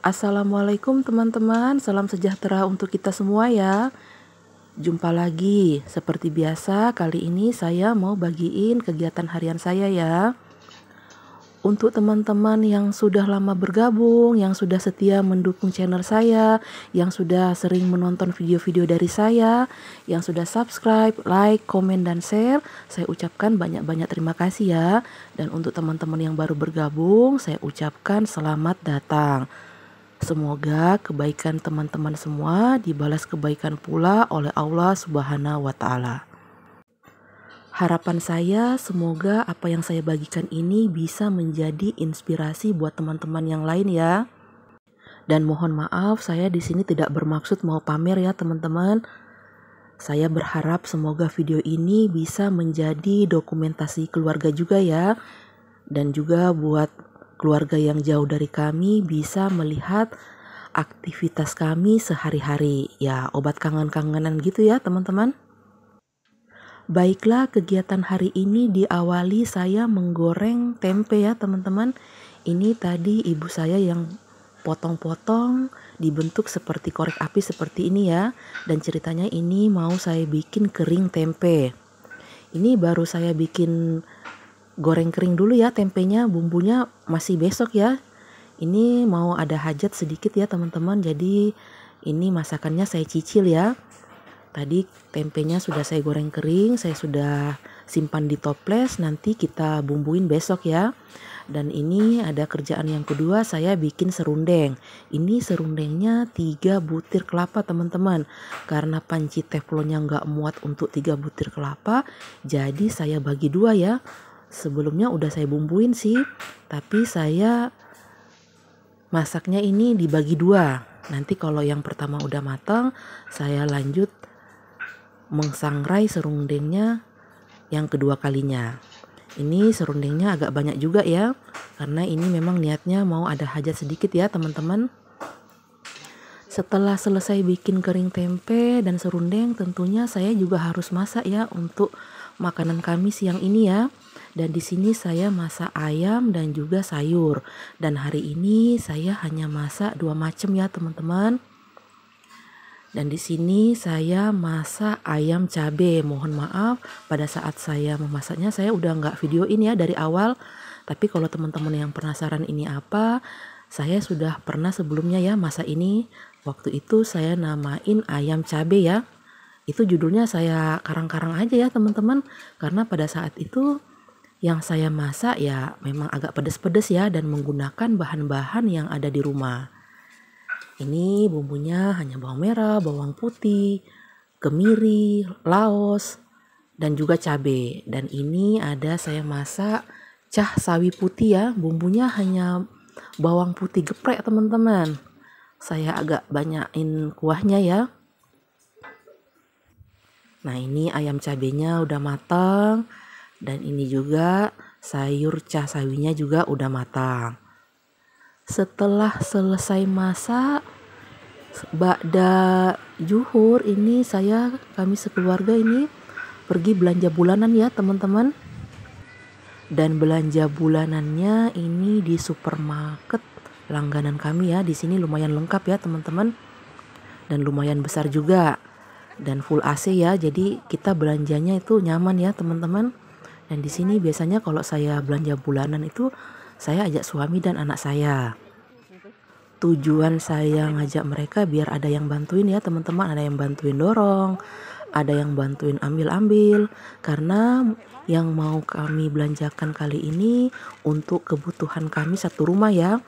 Assalamualaikum teman-teman, salam sejahtera untuk kita semua ya. Jumpa lagi, seperti biasa kali ini saya mau bagiin kegiatan harian saya ya. Untuk teman-teman yang sudah lama bergabung, yang sudah setia mendukung channel saya, yang sudah sering menonton video-video dari saya, yang sudah subscribe, like, komen, dan share, saya ucapkan banyak-banyak terima kasih ya. Dan untuk teman-teman yang baru bergabung, saya ucapkan selamat datang. Semoga kebaikan teman-teman semua dibalas kebaikan pula oleh Allah Subhanahu wa Ta'ala. Harapan saya, semoga apa yang saya bagikan ini bisa menjadi inspirasi buat teman-teman yang lain, ya. Dan mohon maaf, saya di sini tidak bermaksud mau pamer, ya, teman-teman. Saya berharap semoga video ini bisa menjadi dokumentasi keluarga juga, ya, dan juga buat keluarga yang jauh dari kami bisa melihat aktivitas kami sehari-hari. Ya, obat kangen-kangenan gitu ya, teman-teman. Baiklah, kegiatan hari ini diawali saya menggoreng tempe ya, teman-teman. Ini tadi ibu saya yang potong-potong dibentuk seperti korek api seperti ini ya. Dan ceritanya ini mau saya bikin kering tempe. Ini baru saya bikin goreng kering dulu ya tempenya, bumbunya masih besok ya. Ini mau ada hajat sedikit ya teman-teman, jadi ini masakannya saya cicil ya. Tadi tempenya sudah saya goreng kering, saya sudah simpan di toples, nanti kita bumbuin besok ya. Dan ini ada kerjaan yang kedua, saya bikin serundeng. Ini serundengnya 3 butir kelapa teman-teman. Karena panci teflonnya nggak muat untuk 3 butir kelapa, jadi saya bagi dua ya sebelumnya udah saya bumbuin sih, tapi saya masaknya ini dibagi dua. Nanti kalau yang pertama udah matang, saya lanjut mengsangrai serundengnya yang kedua kalinya. Ini serundengnya agak banyak juga ya, karena ini memang niatnya mau ada hajat sedikit ya teman-teman. Setelah selesai bikin kering tempe dan serundeng, tentunya saya juga harus masak ya untuk makanan kami siang ini ya. Dan di sini saya masak ayam dan juga sayur. Dan hari ini saya hanya masak dua macam ya teman-teman. Dan di sini saya masak ayam cabe. Mohon maaf pada saat saya memasaknya saya udah nggak videoin ya dari awal. Tapi kalau teman-teman yang penasaran ini apa, saya sudah pernah sebelumnya ya masak ini. Waktu itu saya namain ayam cabe ya itu judulnya saya karang-karang aja ya teman-teman karena pada saat itu yang saya masak ya memang agak pedes-pedes ya dan menggunakan bahan-bahan yang ada di rumah. Ini bumbunya hanya bawang merah, bawang putih, kemiri, laos, dan juga cabe. Dan ini ada saya masak cah sawi putih ya, bumbunya hanya bawang putih geprek teman-teman. Saya agak banyakin kuahnya ya, Nah ini ayam cabenya udah matang dan ini juga sayur cah sawinya juga udah matang. Setelah selesai masak, bakda juhur ini saya kami sekeluarga ini pergi belanja bulanan ya teman-teman. Dan belanja bulanannya ini di supermarket langganan kami ya. Di sini lumayan lengkap ya teman-teman. Dan lumayan besar juga dan full AC ya. Jadi kita belanjanya itu nyaman ya, teman-teman. Dan di sini biasanya kalau saya belanja bulanan itu saya ajak suami dan anak saya. Tujuan saya ngajak mereka biar ada yang bantuin ya, teman-teman, ada yang bantuin dorong, ada yang bantuin ambil-ambil karena yang mau kami belanjakan kali ini untuk kebutuhan kami satu rumah ya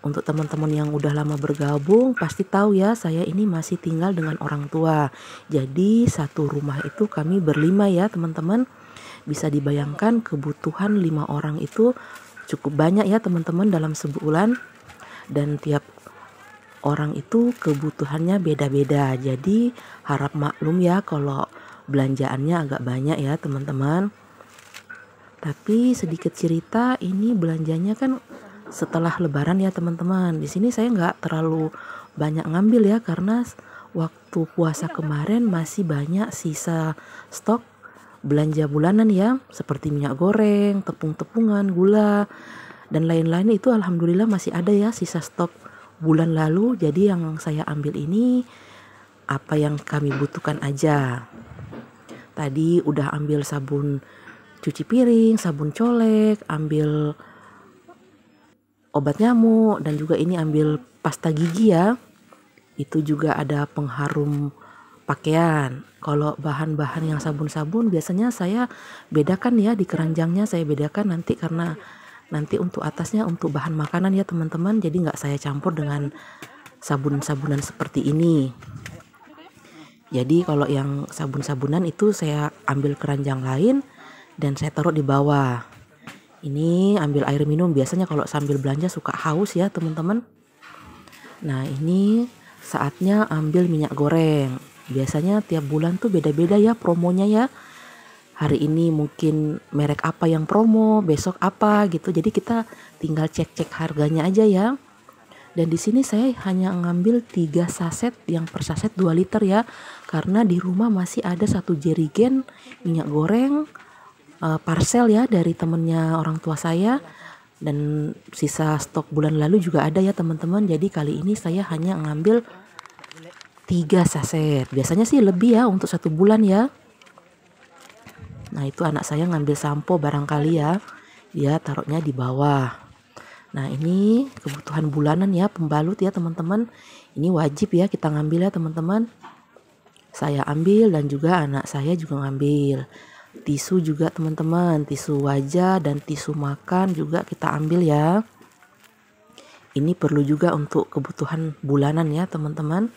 untuk teman-teman yang udah lama bergabung pasti tahu ya saya ini masih tinggal dengan orang tua. Jadi satu rumah itu kami berlima ya teman-teman. Bisa dibayangkan kebutuhan lima orang itu cukup banyak ya teman-teman dalam sebulan dan tiap orang itu kebutuhannya beda-beda. Jadi harap maklum ya kalau belanjaannya agak banyak ya teman-teman. Tapi sedikit cerita ini belanjanya kan setelah lebaran ya teman-teman di sini saya nggak terlalu banyak ngambil ya karena waktu puasa kemarin masih banyak sisa stok belanja bulanan ya seperti minyak goreng tepung-tepungan gula dan lain-lain itu alhamdulillah masih ada ya sisa stok bulan lalu jadi yang saya ambil ini apa yang kami butuhkan aja tadi udah ambil sabun cuci piring sabun colek ambil obat nyamuk dan juga ini ambil pasta gigi ya. Itu juga ada pengharum pakaian. Kalau bahan-bahan yang sabun-sabun biasanya saya bedakan ya di keranjangnya saya bedakan nanti karena nanti untuk atasnya untuk bahan makanan ya teman-teman jadi nggak saya campur dengan sabun-sabunan seperti ini. Jadi kalau yang sabun-sabunan itu saya ambil keranjang lain dan saya taruh di bawah. Ini ambil air minum biasanya kalau sambil belanja suka haus ya teman-teman. Nah ini saatnya ambil minyak goreng. Biasanya tiap bulan tuh beda-beda ya promonya ya. Hari ini mungkin merek apa yang promo, besok apa gitu. Jadi kita tinggal cek-cek harganya aja ya. Dan di sini saya hanya ngambil 3 saset yang per saset 2 liter ya. Karena di rumah masih ada satu jerigen minyak goreng, uh, parcel ya dari temennya orang tua saya dan sisa stok bulan lalu juga ada ya teman-teman jadi kali ini saya hanya ngambil tiga saset biasanya sih lebih ya untuk satu bulan ya nah itu anak saya ngambil sampo barangkali ya dia taruhnya di bawah nah ini kebutuhan bulanan ya pembalut ya teman-teman ini wajib ya kita ngambil ya teman-teman saya ambil dan juga anak saya juga ngambil tisu juga teman-teman tisu wajah dan tisu makan juga kita ambil ya ini perlu juga untuk kebutuhan bulanan ya teman-teman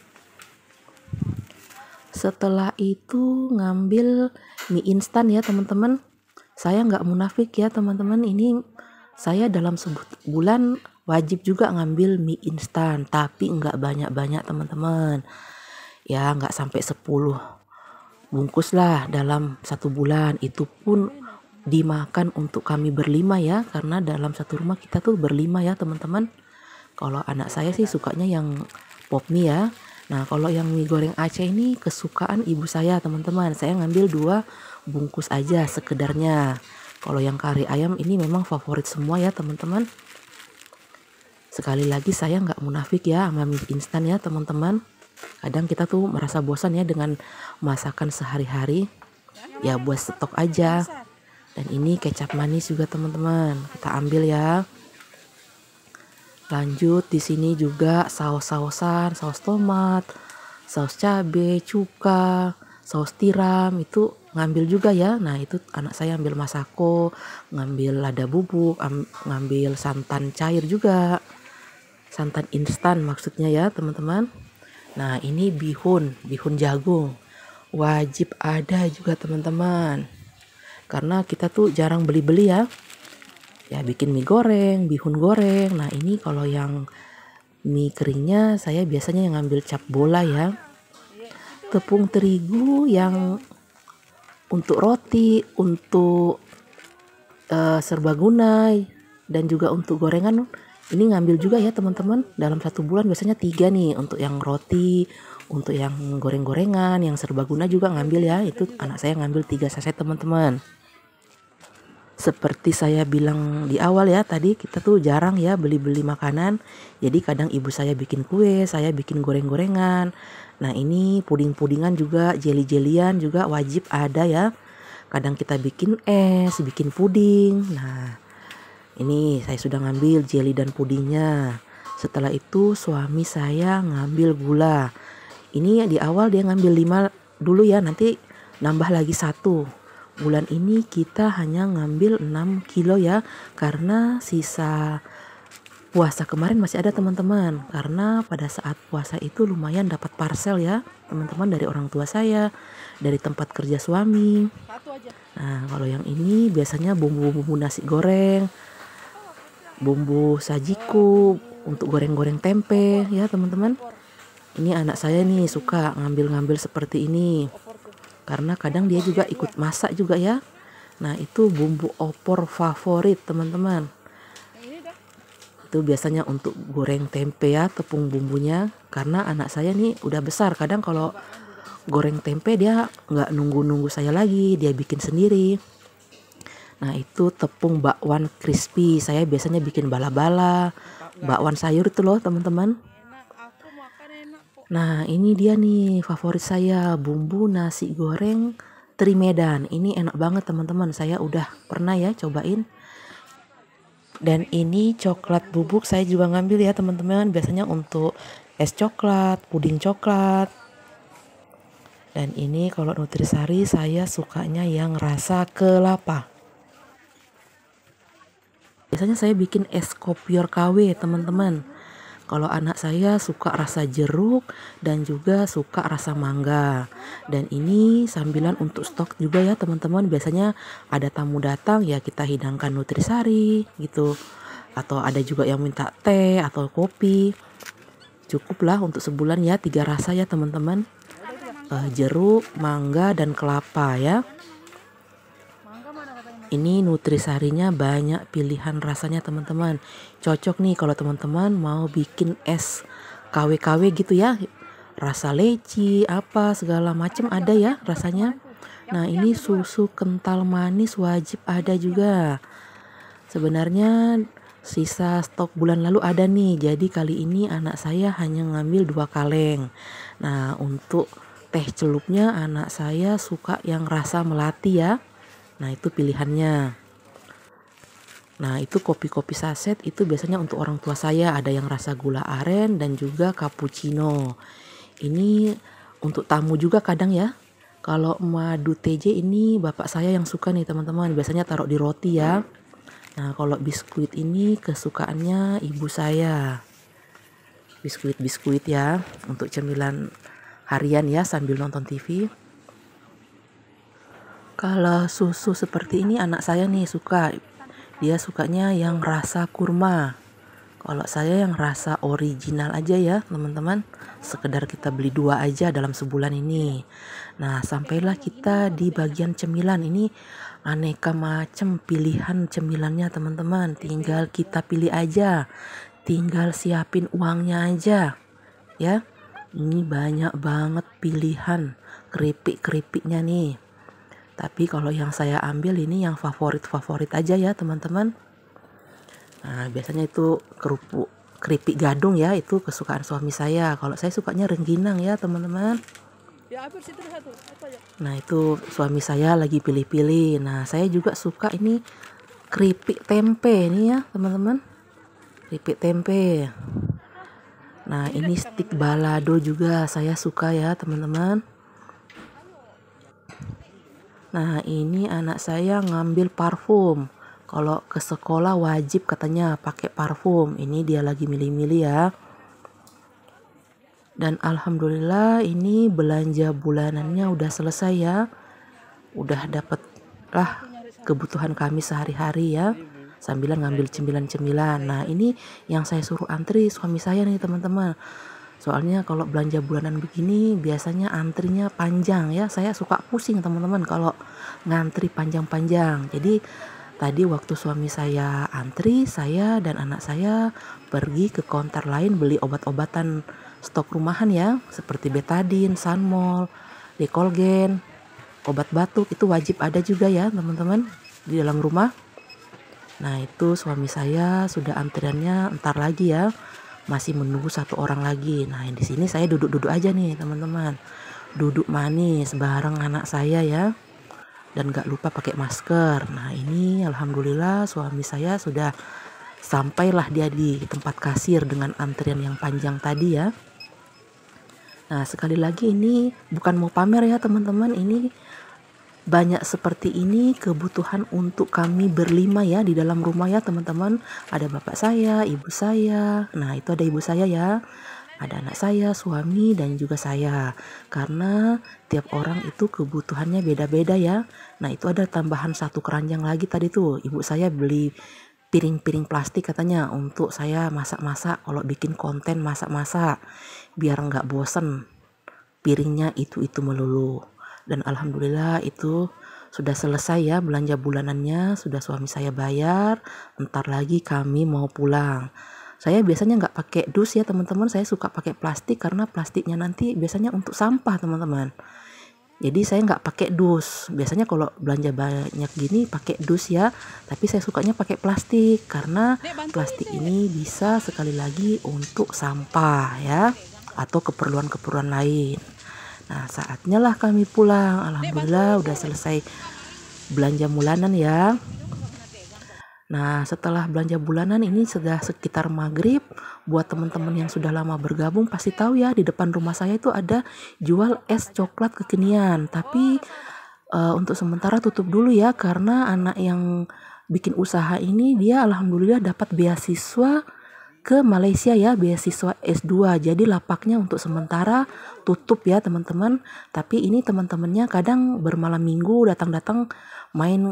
setelah itu ngambil mie instan ya teman-teman saya nggak munafik ya teman-teman ini saya dalam sebut bulan wajib juga ngambil mie instan tapi nggak banyak-banyak teman-teman ya nggak sampai 10 bungkuslah dalam satu bulan itu pun dimakan untuk kami berlima ya karena dalam satu rumah kita tuh berlima ya teman-teman kalau anak saya sih sukanya yang pop mie ya nah kalau yang mie goreng Aceh ini kesukaan ibu saya teman-teman saya ngambil dua bungkus aja sekedarnya kalau yang kari ayam ini memang favorit semua ya teman-teman sekali lagi saya nggak munafik ya sama mie instan ya teman-teman kadang kita tuh merasa bosan ya dengan masakan sehari-hari ya buat stok aja dan ini kecap manis juga teman-teman kita ambil ya lanjut di sini juga saus-sausan saus tomat saus cabe cuka saus tiram itu ngambil juga ya nah itu anak saya ambil masako ngambil lada bubuk ngambil santan cair juga santan instan maksudnya ya teman-teman Nah, ini bihun, bihun jagung. Wajib ada juga teman-teman. Karena kita tuh jarang beli-beli ya. Ya bikin mie goreng, bihun goreng. Nah, ini kalau yang mie keringnya saya biasanya yang ngambil cap bola ya. Tepung terigu yang untuk roti, untuk uh, eh, serbaguna dan juga untuk gorengan ini ngambil juga ya teman-teman dalam satu bulan biasanya tiga nih untuk yang roti untuk yang goreng-gorengan yang serbaguna juga ngambil ya itu anak saya ngambil tiga saset teman-teman seperti saya bilang di awal ya tadi kita tuh jarang ya beli-beli makanan jadi kadang ibu saya bikin kue saya bikin goreng-gorengan nah ini puding-pudingan juga jeli-jelian juga wajib ada ya kadang kita bikin es bikin puding nah ini saya sudah ngambil jelly dan pudingnya. Setelah itu suami saya ngambil gula. Ini ya, di awal dia ngambil 5 dulu ya, nanti nambah lagi satu. Bulan ini kita hanya ngambil 6 kilo ya karena sisa puasa kemarin masih ada teman-teman karena pada saat puasa itu lumayan dapat parcel ya teman-teman dari orang tua saya dari tempat kerja suami nah kalau yang ini biasanya bumbu-bumbu nasi goreng bumbu sajiku untuk goreng-goreng tempe ya teman-teman ini anak saya nih suka ngambil-ngambil seperti ini karena kadang dia juga ikut masak juga ya nah itu bumbu opor favorit teman-teman itu biasanya untuk goreng tempe ya tepung bumbunya karena anak saya nih udah besar kadang kalau goreng tempe dia nggak nunggu-nunggu saya lagi dia bikin sendiri Nah itu tepung bakwan crispy. Saya biasanya bikin bala-bala, bakwan sayur itu loh teman-teman. Nah ini dia nih favorit saya bumbu nasi goreng trimedan Ini enak banget teman-teman. Saya udah pernah ya cobain. Dan ini coklat bubuk saya juga ngambil ya teman-teman. Biasanya untuk es coklat, puding coklat, dan ini kalau nutrisari saya sukanya yang rasa kelapa. Biasanya saya bikin es kopior KW, teman-teman. Kalau anak saya suka rasa jeruk dan juga suka rasa mangga. Dan ini sambilan untuk stok juga ya, teman-teman. Biasanya ada tamu datang ya kita hidangkan nutrisari gitu. Atau ada juga yang minta teh atau kopi. Cukuplah untuk sebulan ya tiga rasa ya, teman-teman. Eh, jeruk, mangga dan kelapa ya ini nutrisarinya banyak pilihan rasanya teman-teman cocok nih kalau teman-teman mau bikin es KW-KW gitu ya rasa leci apa segala macam ada ya rasanya nah ini susu kental manis wajib ada juga sebenarnya sisa stok bulan lalu ada nih jadi kali ini anak saya hanya ngambil dua kaleng nah untuk teh celupnya anak saya suka yang rasa melati ya Nah, itu pilihannya. Nah, itu kopi-kopi saset itu biasanya untuk orang tua saya ada yang rasa gula aren dan juga cappuccino. Ini untuk tamu juga kadang ya. Kalau madu TJ ini bapak saya yang suka nih teman-teman, biasanya taruh di roti ya. Nah, kalau biskuit ini kesukaannya ibu saya. Biskuit-biskuit ya untuk cemilan harian ya sambil nonton TV kalau susu seperti ini anak saya nih suka dia sukanya yang rasa kurma kalau saya yang rasa original aja ya teman-teman sekedar kita beli dua aja dalam sebulan ini nah sampailah kita di bagian cemilan ini aneka macam pilihan cemilannya teman-teman tinggal kita pilih aja tinggal siapin uangnya aja ya ini banyak banget pilihan keripik-keripiknya nih tapi kalau yang saya ambil ini yang favorit-favorit aja ya teman-teman. Nah, biasanya itu kerupuk keripik gadung ya itu kesukaan suami saya. Kalau saya sukanya rengginang ya teman-teman. Ya, ya? Nah itu suami saya lagi pilih-pilih. Nah saya juga suka ini keripik tempe ini ya teman-teman. Keripik tempe. Nah ini stik balado juga saya suka ya teman-teman. Nah ini anak saya ngambil parfum. Kalau ke sekolah wajib katanya pakai parfum. Ini dia lagi milih-milih ya. Dan alhamdulillah ini belanja bulanannya udah selesai ya. Udah dapet lah kebutuhan kami sehari-hari ya sambil ngambil cemilan-cemilan. Nah, ini yang saya suruh antri suami saya nih, teman-teman. Soalnya kalau belanja bulanan begini biasanya antrinya panjang ya. Saya suka pusing teman-teman kalau ngantri panjang-panjang. Jadi tadi waktu suami saya antri, saya dan anak saya pergi ke konter lain beli obat-obatan stok rumahan ya, seperti betadin, sanmol, dekolgen, obat batuk itu wajib ada juga ya, teman-teman, di dalam rumah. Nah, itu suami saya sudah antriannya ntar lagi ya masih menunggu satu orang lagi. Nah, di sini saya duduk-duduk aja nih, teman-teman. Duduk manis bareng anak saya ya. Dan gak lupa pakai masker. Nah, ini alhamdulillah suami saya sudah sampailah dia di tempat kasir dengan antrian yang panjang tadi ya. Nah, sekali lagi ini bukan mau pamer ya, teman-teman. Ini banyak seperti ini kebutuhan untuk kami berlima ya di dalam rumah ya teman-teman ada bapak saya ibu saya nah itu ada ibu saya ya ada anak saya suami dan juga saya karena tiap orang itu kebutuhannya beda-beda ya nah itu ada tambahan satu keranjang lagi tadi tuh ibu saya beli piring-piring plastik katanya untuk saya masak-masak kalau bikin konten masak-masak biar nggak bosen piringnya itu-itu melulu dan alhamdulillah itu sudah selesai ya belanja bulanannya sudah suami saya bayar ntar lagi kami mau pulang saya biasanya nggak pakai dus ya teman-teman saya suka pakai plastik karena plastiknya nanti biasanya untuk sampah teman-teman jadi saya nggak pakai dus biasanya kalau belanja banyak gini pakai dus ya tapi saya sukanya pakai plastik karena plastik ini bisa sekali lagi untuk sampah ya atau keperluan-keperluan lain Nah, saatnya lah kami pulang. Alhamdulillah udah selesai belanja bulanan ya. Nah, setelah belanja bulanan ini sudah sekitar maghrib. Buat teman-teman yang sudah lama bergabung pasti tahu ya di depan rumah saya itu ada jual es coklat kekinian. Tapi uh, untuk sementara tutup dulu ya karena anak yang bikin usaha ini dia alhamdulillah dapat beasiswa ke Malaysia ya beasiswa S2 jadi lapaknya untuk sementara tutup ya teman-teman tapi ini teman-temannya kadang bermalam minggu datang-datang main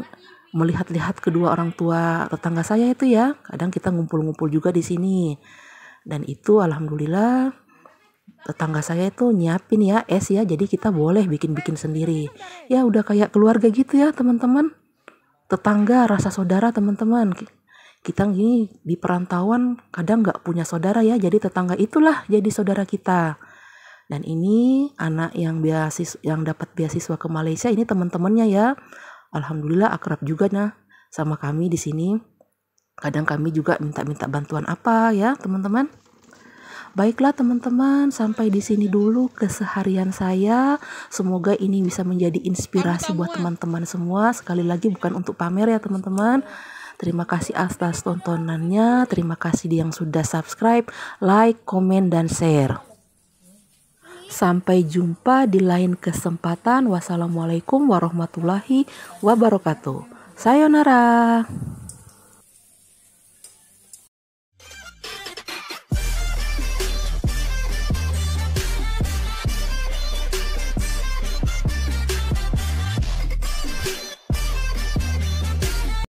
melihat-lihat kedua orang tua tetangga saya itu ya kadang kita ngumpul-ngumpul juga di sini dan itu alhamdulillah tetangga saya itu nyiapin ya es ya jadi kita boleh bikin-bikin sendiri ya udah kayak keluarga gitu ya teman-teman tetangga rasa saudara teman-teman kita ini di perantauan kadang nggak punya saudara ya jadi tetangga itulah jadi saudara kita dan ini anak yang beasiswa yang dapat beasiswa ke Malaysia ini teman-temannya ya alhamdulillah akrab juga nah sama kami di sini kadang kami juga minta-minta bantuan apa ya teman-teman Baiklah teman-teman, sampai di sini dulu keseharian saya. Semoga ini bisa menjadi inspirasi buat teman-teman semua. Sekali lagi bukan untuk pamer ya teman-teman. Terima kasih atas tontonannya. Terima kasih di yang sudah subscribe, like, komen, dan share. Sampai jumpa di lain kesempatan. Wassalamualaikum warahmatullahi wabarakatuh. Sayonara.